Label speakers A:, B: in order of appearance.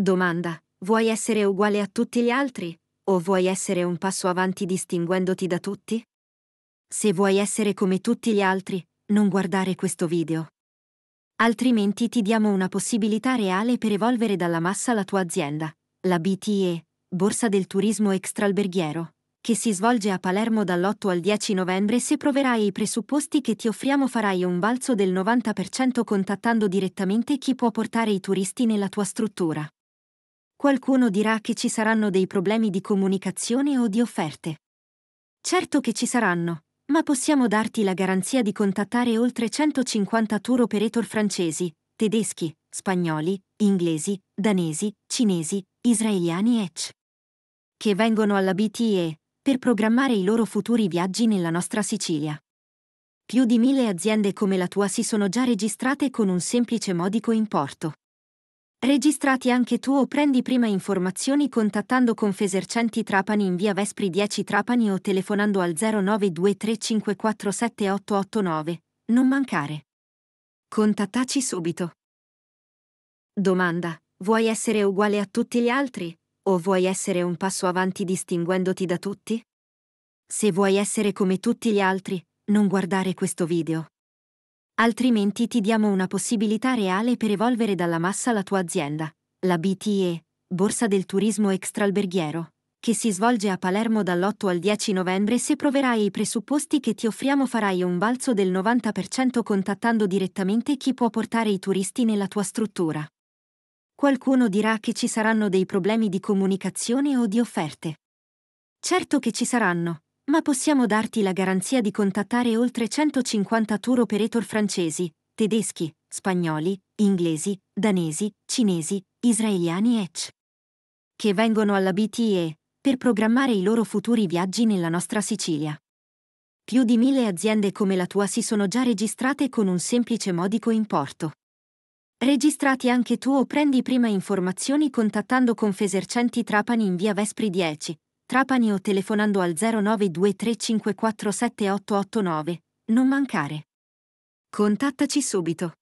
A: Domanda. Vuoi essere uguale a tutti gli altri? O vuoi essere un passo avanti distinguendoti da tutti? Se vuoi essere come tutti gli altri, non guardare questo video. Altrimenti ti diamo una possibilità reale per evolvere dalla massa la tua azienda, la BTE, Borsa del Turismo Extralberghiero, che si svolge a Palermo dall'8 al 10 novembre. Se proverai i presupposti che ti offriamo farai un balzo del 90% contattando direttamente chi può portare i turisti nella tua struttura. Qualcuno dirà che ci saranno dei problemi di comunicazione o di offerte. Certo che ci saranno, ma possiamo darti la garanzia di contattare oltre 150 tour operator francesi, tedeschi, spagnoli, inglesi, danesi, cinesi, israeliani ecc. che vengono alla BTE per programmare i loro futuri viaggi nella nostra Sicilia. Più di mille aziende come la tua si sono già registrate con un semplice modico importo. Registrati anche tu o prendi prima informazioni contattando Confesercenti Trapani in via Vespri 10 Trapani o telefonando al 0923547889. Non mancare. Contattaci subito. Domanda. Vuoi essere uguale a tutti gli altri? O vuoi essere un passo avanti distinguendoti da tutti? Se vuoi essere come tutti gli altri, non guardare questo video. Altrimenti ti diamo una possibilità reale per evolvere dalla massa la tua azienda, la BTE, Borsa del Turismo Extralberghiero, che si svolge a Palermo dall'8 al 10 novembre. Se proverai i presupposti che ti offriamo farai un balzo del 90% contattando direttamente chi può portare i turisti nella tua struttura. Qualcuno dirà che ci saranno dei problemi di comunicazione o di offerte. Certo che ci saranno, ma possiamo darti la garanzia di contattare oltre 150 tour operator francesi, tedeschi, spagnoli, inglesi, danesi, cinesi, israeliani ecc. che vengono alla BTE per programmare i loro futuri viaggi nella nostra Sicilia. Più di mille aziende come la tua si sono già registrate con un semplice modico importo. Registrati anche tu o prendi prima informazioni contattando Confesercenti Trapani in via Vespri 10, Trapani o telefonando al 0923547889. Non mancare. Contattaci subito.